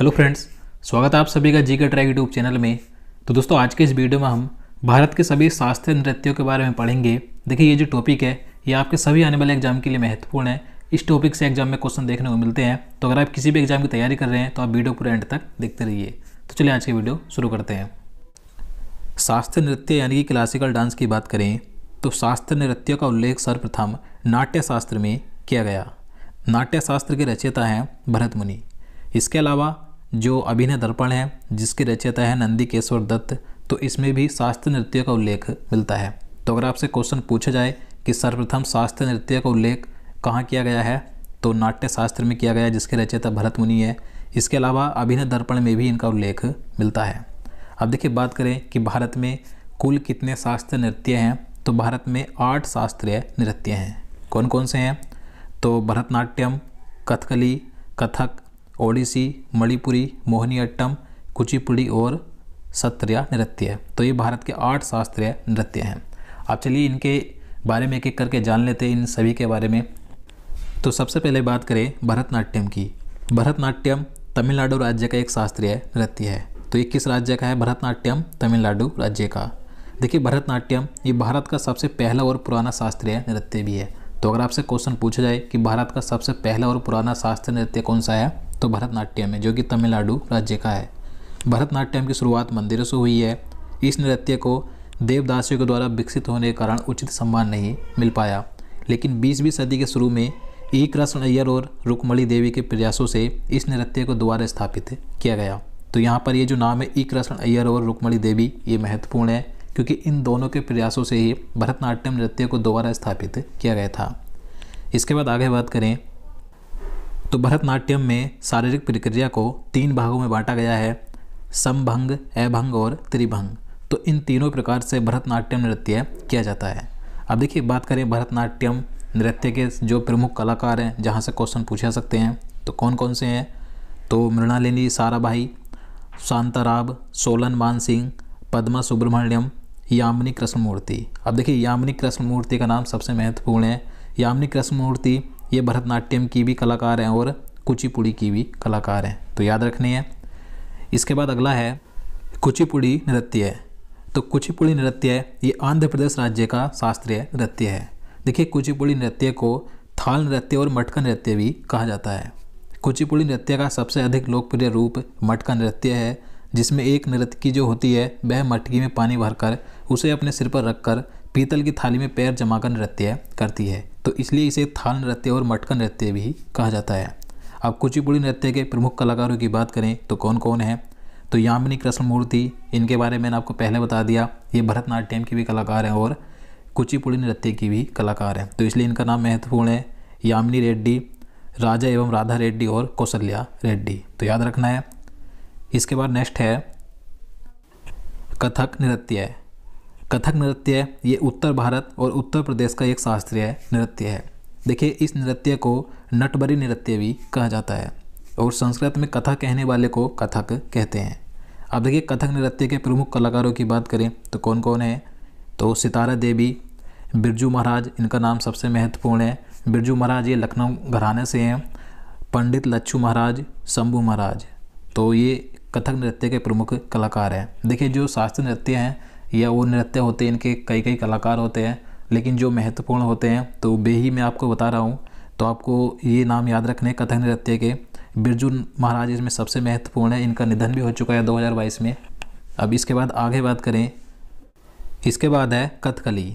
hello friends स्वागत है आप सभी का जी के ट्रैक यूट्यूब चैनल में तो दोस्तों आज के इस वीडियो में हम भारत के सभी शास्त्रीय नृत्यों के बारे में पढ़ेंगे देखिए ये जो टॉपिक है ये आपके सभी आने वाले एग्जाम के लिए महत्वपूर्ण है इस टॉपिक से एग्जाम में क्वेश्चन देखने को मिलते हैं तो अगर आप किसी भी एग्जाम की तैयारी कर रहे हैं तो आप वीडियो पूरे एंड तक देखते रहिए तो चलिए आज की वीडियो शुरू करते हैं शास्त्रीय नृत्य यानी कि क्लासिकल डांस की बात करें तो शास्त्रीय नृत्य का उल्लेख सर्वप्रथम नाट्यशास्त्र में किया गया नाट्यशास्त्र के रचयिता हैं भरत मुनि इसके अलावा जो अभिनय दर्पण है जिसकी रचयिता है नंदी केशवर दत्त तो इसमें भी शास्त्रीय नृत्य का उल्लेख मिलता है तो अगर आपसे क्वेश्चन पूछा जाए कि सर्वप्रथम शास्त्रीय नृत्य का उल्लेख कहाँ किया गया है तो नाट्य शास्त्र में किया गया जिसके रचयिता भरत मुनि है इसके अलावा अभिनय दर्पण में भी इनका उल्लेख मिलता है अब देखिए बात करें कि भारत में कुल कितने शास्त्रीय नृत्य हैं तो भारत में आठ शास्त्रीय नृत्य हैं कौन कौन से हैं तो भरतनाट्यम कथकली कथक ओडिसी मणिपुरी मोहनीअट्टम कुचिपुड़ी और सत्रिया नृत्य तो ये भारत के आठ शास्त्रीय नृत्य हैं आप चलिए इनके बारे में एक एक करके जान लेते हैं इन सभी के बारे में तो सबसे पहले बात करें भरतनाट्यम की भरतनाट्यम तमिलनाडु राज्य का एक शास्त्रीय नृत्य है तो ये किस राज्य का है भरतनाट्यम तमिलनाडु राज्य का देखिए भरतनाट्यम ये भारत का सबसे पहला और पुराना शास्त्रीय नृत्य भी है तो अगर आपसे क्वेश्चन पूछा जाए कि भारत का सबसे पहला और पुराना शास्त्रीय नृत्य कौन सा है तो भरतनाट्यम है जो कि तमिलनाडु राज्य का है भरतनाट्यम की शुरुआत मंदिरों से हुई है इस नृत्य को देवदासियों के द्वारा विकसित होने के कारण उचित सम्मान नहीं मिल पाया लेकिन बीसवीं सदी के शुरू में ई कृष्ण अय्यर और रुकमणी देवी के प्रयासों से इस नृत्य को दोबारा स्थापित किया गया तो यहाँ पर ये जो नाम है ई कृष्ण अय्यर और रुकमणी देवी ये महत्वपूर्ण है क्योंकि इन दोनों के प्रयासों से ही भरतनाट्यम नृत्य को दोबारा स्थापित किया गया था इसके बाद आगे बात करें तो भरतनाट्यम में शारीरिक प्रक्रिया को तीन भागों में बांटा गया है समभंग अभंग और त्रिभंग तो इन तीनों प्रकार से भरतनाट्यम नृत्य किया जाता है अब देखिए बात करें भरतनाट्यम नृत्य के जो प्रमुख कलाकार हैं जहाँ से क्वेश्चन पूछे जा सकते हैं तो कौन कौन से हैं तो मृणालिनी साराभाई शांताराब सोलन मान सिंह पद्मा सुब्रमण्यम यामिनी कृष्णमूर्ति अब देखिए यामिनी कृष्णमूर्ति का नाम सबसे महत्वपूर्ण है यामिनी कृष्णमूर्ति ये भरतनाट्यम की भी कलाकार हैं और कुचिपुड़ी की भी कलाकार हैं तो याद रखनी है इसके बाद अगला है कुचिपुड़ी नृत्य है तो कुचिपुड़ी नृत्य ये आंध्र प्रदेश राज्य का शास्त्रीय नृत्य है देखिए कुचिपुड़ी नृत्य को थाल नृत्य और मटका नृत्य भी कहा जाता है कुचिपुड़ी नृत्य का सबसे अधिक लोकप्रिय रूप मटका नृत्य है जिसमें एक नृत्य की जो होती है वह मटकी में पानी भरकर उसे अपने सिर पर रखकर पीतल की थाली में पैर जमा कर नृत्य करती है तो इसलिए इसे थाल नृत्य और मटका नृत्य भी कहा जाता है अब कुचिपुड़ी नृत्य के प्रमुख कलाकारों की बात करें तो कौन कौन है तो यामिनी कृष्णमूर्ति इनके बारे में मैंने आपको पहले बता दिया ये भरतनाट्यम की भी कलाकार हैं और कुचिपुड़ी नृत्य की भी कलाकार हैं तो इसलिए इनका नाम महत्वपूर्ण है यामिनी रेड्डी राजा एवं राधा रेड्डी और कौशल्या रेड्डी तो याद रखना है इसके बाद नेक्स्ट है कथक नृत्य कथक नृत्य ये उत्तर भारत और उत्तर प्रदेश का एक शास्त्रीय नृत्य है देखिए इस नृत्य को नटबरी नृत्य भी कहा जाता है और संस्कृत में कथा कहने वाले को कथक कहते हैं अब देखिए कथक नृत्य के प्रमुख कलाकारों की बात करें तो कौन कौन है तो सितारा देवी बिरजू महाराज इनका नाम सबसे महत्वपूर्ण है बिरजू महाराज ये लखनऊ घराने से हैं पंडित लच्छू महाराज शंभू महाराज तो ये कथक नृत्य के प्रमुख कलाकार हैं देखिए जो शास्त्रीय नृत्य हैं या वो नृत्य होते हैं इनके कई कई कलाकार होते हैं लेकिन जो महत्वपूर्ण होते हैं तो बेही मैं आपको बता रहा हूँ तो आपको ये नाम याद रखने कथक नृत्य के बिरजू महाराज इसमें सबसे महत्वपूर्ण है इनका निधन भी हो चुका है 2022 में अब इसके बाद आगे बात करें इसके बाद है कथकली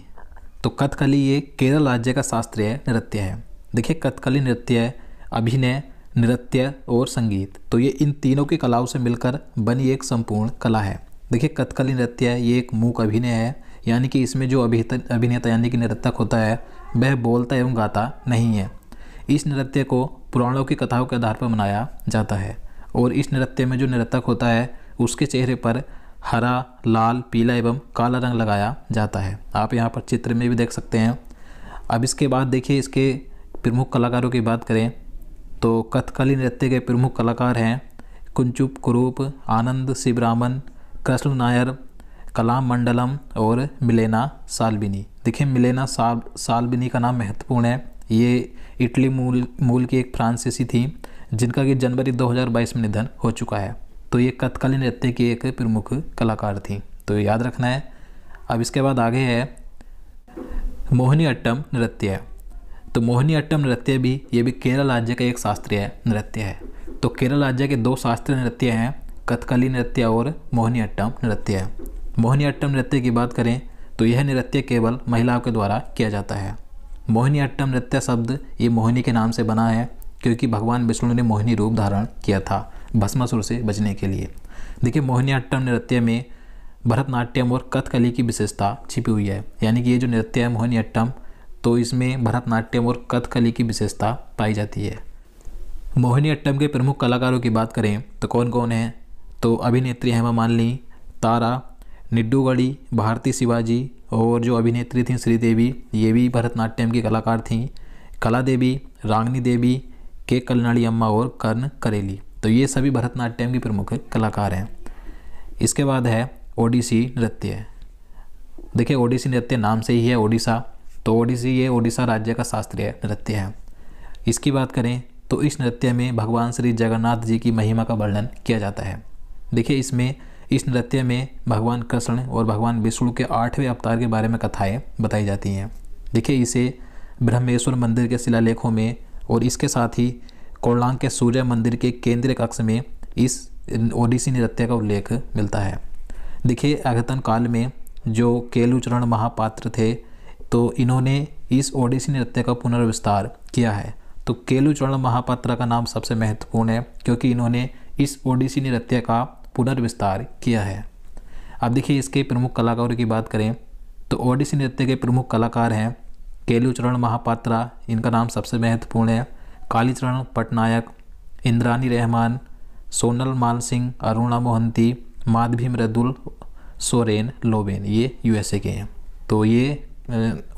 तो कथकली ये केरल राज्य का शास्त्रीय नृत्य है देखिए कथकली नृत्य अभिनय नृत्य और संगीत तो ये इन तीनों की कलाओं से मिलकर बनी एक संपूर्ण कला है देखिए कथकली नृत्य है ये एक मूक अभिनय है यानी कि इसमें जो अभित अभिनेता यानी कि नृत्यक होता है वह बोलता एवं गाता नहीं है इस नृत्य को पुराणों की कथाओं के आधार पर मनाया जाता है और इस नृत्य में जो नृत्यक होता है उसके चेहरे पर हरा लाल पीला एवं काला रंग लगाया जाता है आप यहाँ पर चित्र में भी देख सकते हैं अब इसके बाद देखिए इसके प्रमुख कलाकारों की बात करें तो कथकली नृत्य के प्रमुख कलाकार हैं कुंचुप कुरूप आनंद शिवरामन कृष्ण नायर कलाम मंडलम और मिलेना सालबिनी देखिए मिलेना साल सालबिनी का नाम महत्वपूर्ण है ये इटली मूल मूल की एक फ्रांसीसी थी जिनका कि जनवरी 2022 में निधन हो चुका है तो ये कथकली नृत्य की एक प्रमुख कलाकार थी तो याद रखना है अब इसके बाद आगे है मोहिनी अट्टम नृत्य तो मोहिनी अट्टम नृत्य भी ये भी केरल राज्य का एक शास्त्रीय नृत्य है तो केरल राज्य के दो शास्त्रीय नृत्य हैं कथकली नृत्य और अट्टम नृत्य है मोहिनीअट्टम नृत्य की बात करें तो यह नृत्य केवल महिलाओं के द्वारा किया जाता है मोहिनीअट्टम नृत्य शब्द ये मोहिनी के नाम से बना है क्योंकि भगवान विष्णु ने मोहिनी रूप धारण किया था भस्मासुर से बचने के लिए देखिए मोहिनीअट्टम नृत्य में भरतनाट्यम और कथकली की विशेषता छिपी हुई है यानी कि ये जो नृत्य है मोहिनीअट्टम तो इसमें भरतनाट्यम और कथकली की विशेषता पाई जाती है मोहिनीअट्टम के प्रमुख कलाकारों की बात करें तो कौन कौन है तो अभिनेत्री हेमा मालिनी तारा निड्डूगढ़ी भारती शिवाजी और जो अभिनेत्री थी श्रीदेवी ये भी भरतनाट्यम की कलाकार थीं कला देवी रागनी देवी के कलनाड़ी अम्मा और कर्ण करेली तो ये सभी भरतनाट्यम की प्रमुख कलाकार हैं इसके बाद है ओडिसी नृत्य देखिए ओडिसी नृत्य नाम से ही है ओडिशा तो ओडिसी ये ओडिशा राज्य का शास्त्रीय नृत्य है इसकी बात करें तो इस नृत्य में भगवान श्री जगन्नाथ जी की महिमा का वर्णन किया जाता है देखिए इसमें इस नृत्य में भगवान कृष्ण और भगवान विष्णु के आठवें अवतार के बारे में कथाएँ बताई जाती हैं देखिए इसे ब्रह्मेश्वर मंदिर के शिलालेखों में और इसके साथ ही कोल्लांग के सूर्य मंदिर के केंद्रीय कक्ष में इस ओडिसी नृत्य का उल्लेख मिलता है देखिए अघतन काल में जो केलुचरण महापात्र थे तो इन्होंने इस ओडिसी नृत्य का पुनर्विस्तार किया है तो केलुचरण महापात्र का नाम सबसे महत्वपूर्ण है क्योंकि इन्होंने इस ओडिसी नृत्य का पुनर्विस्तार किया है अब देखिए इसके प्रमुख कलाकारों की बात करें तो ओडिसी नृत्य के प्रमुख कलाकार हैं केलुचरण महापात्रा इनका नाम सबसे महत्वपूर्ण है कालीचरण पटनायक इंद्रानी रहमान सोनल मान सिंह अरुणा मोहंती माधवी मृदुल सोरेन लोबेन ये यूएसए के हैं तो ये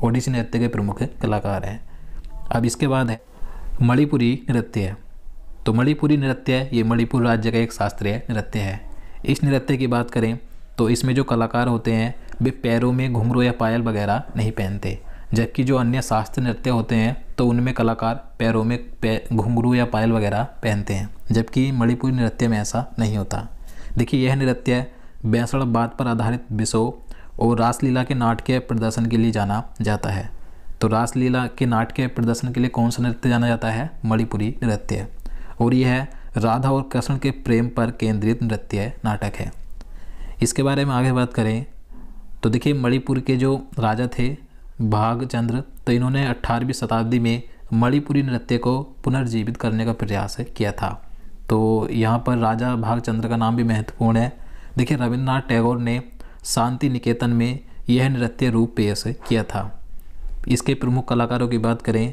ओडिसी नृत्य के प्रमुख कलाकार हैं अब इसके बाद है मणिपुरी नृत्य तो मणिपुरी नृत्य ये मणिपुर राज्य का एक शास्त्रीय नृत्य है इस नृत्य की बात करें तो इसमें जो कलाकार होते हैं वे पैरों में घुंघरू या पायल वगैरह नहीं पहनते जबकि जो अन्य शास्त्रीय नृत्य होते हैं तो उनमें कलाकार पैरों में घुंघरू या पायल वगैरह पहनते हैं जबकि मणिपुरी नृत्य में ऐसा नहीं होता देखिए यह नृत्य बैसड़ बात पर आधारित विषो और रासलीला के नाटकीय प्रदर्शन के लिए जाना जाता है तो रासलीला के नाटकीय प्रदर्शन के लिए कौन सा नृत्य जाना जाता है मणिपुरी नृत्य और यह राधा और कृष्ण के प्रेम पर केंद्रित नृत्य नाटक है इसके बारे में आगे बात करें तो देखिए मणिपुर के जो राजा थे भागचंद्र तो इन्होंने 18वीं शताब्दी में मणिपुरी नृत्य को पुनर्जीवित करने का प्रयास किया था तो यहाँ पर राजा भागचंद्र का नाम भी महत्वपूर्ण है देखिए रविन्द्रनाथ टैगोर ने शांति निकेतन में यह नृत्य रूप पेश किया था इसके प्रमुख कलाकारों की बात करें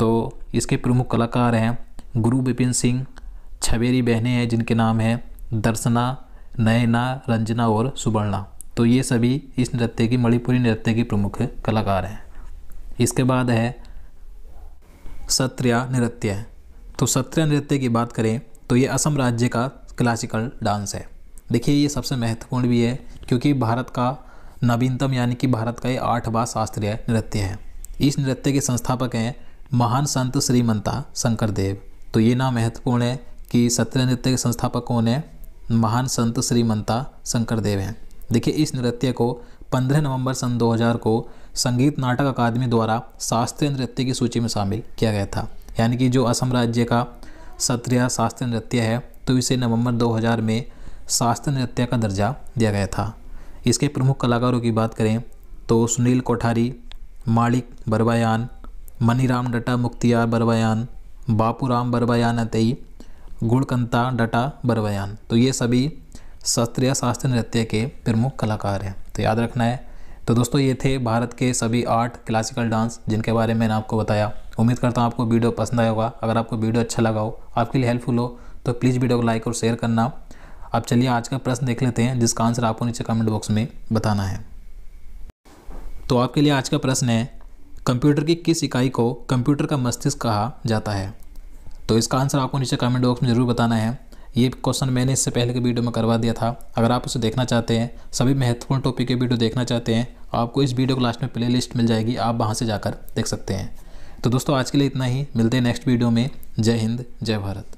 तो इसके प्रमुख कलाकार हैं गुरु बिपिन सिंह छवेरी बहनें हैं जिनके नाम हैं दर्शना नयना रंजना और सुवर्णा तो ये सभी इस नृत्य की मणिपुरी नृत्य की प्रमुख कलाकार हैं इसके बाद है सत्रिया नृत्य तो सत्रिया नृत्य की बात करें तो ये असम राज्य का क्लासिकल डांस है देखिए ये सबसे महत्वपूर्ण भी है क्योंकि भारत का नवीनतम यानी कि भारत का ये आठवां शास्त्रीय नृत्य है इस नृत्य के संस्थापक हैं महान संत श्रीमंता शंकर देव तो ये ना महत्वपूर्ण है कि सत्य नृत्य के संस्थापक कौन है महान संत श्रीमंता शंकर देव हैं देखिए इस नृत्य को 15 नवंबर सन 2000 को संगीत नाटक अकादमी द्वारा शास्त्रीय नृत्य की सूची में शामिल किया गया था यानी कि जो असम राज्य का सत्रिय शास्त्रीय नृत्य है तो इसे नवंबर 2000 में शास्त्रीय नृत्य का दर्जा दिया गया था इसके प्रमुख कलाकारों की बात करें तो सुनील कोठारी मालिक बरवायान मनीराम डट्टा मुख्तियार बरवायान बापूराम बरवयान तई गुणकंता डटा बरबयान तो ये सभी शास्त्रीय शास्त्रीय नृत्य के प्रमुख कलाकार हैं तो याद रखना है तो दोस्तों ये थे भारत के सभी आठ क्लासिकल डांस जिनके बारे में मैंने आपको बताया उम्मीद करता हूँ आपको वीडियो पसंद आया होगा अगर आपको वीडियो अच्छा लगा हो आपके लिए हेल्पफुल हो तो प्लीज़ वीडियो को लाइक और शेयर करना अब चलिए आज का प्रश्न देख लेते हैं जिसका आंसर आपको नीचे कमेंट बॉक्स में बताना है तो आपके लिए आज का प्रश्न है कंप्यूटर की किस इकाई को कंप्यूटर का मस्तिष्क कहा जाता है तो इसका आंसर आपको नीचे कमेंट बॉक्स में ज़रूर बताना है ये क्वेश्चन मैंने इससे पहले के वीडियो में करवा दिया था अगर आप उसे देखना चाहते हैं सभी महत्वपूर्ण टॉपिक के वीडियो देखना चाहते हैं आपको इस वीडियो को लास्ट में प्लेलिस्ट मिल जाएगी आप वहाँ से जाकर देख सकते हैं तो दोस्तों आज के लिए इतना ही मिलते हैं नेक्स्ट वीडियो में जय हिंद जय भारत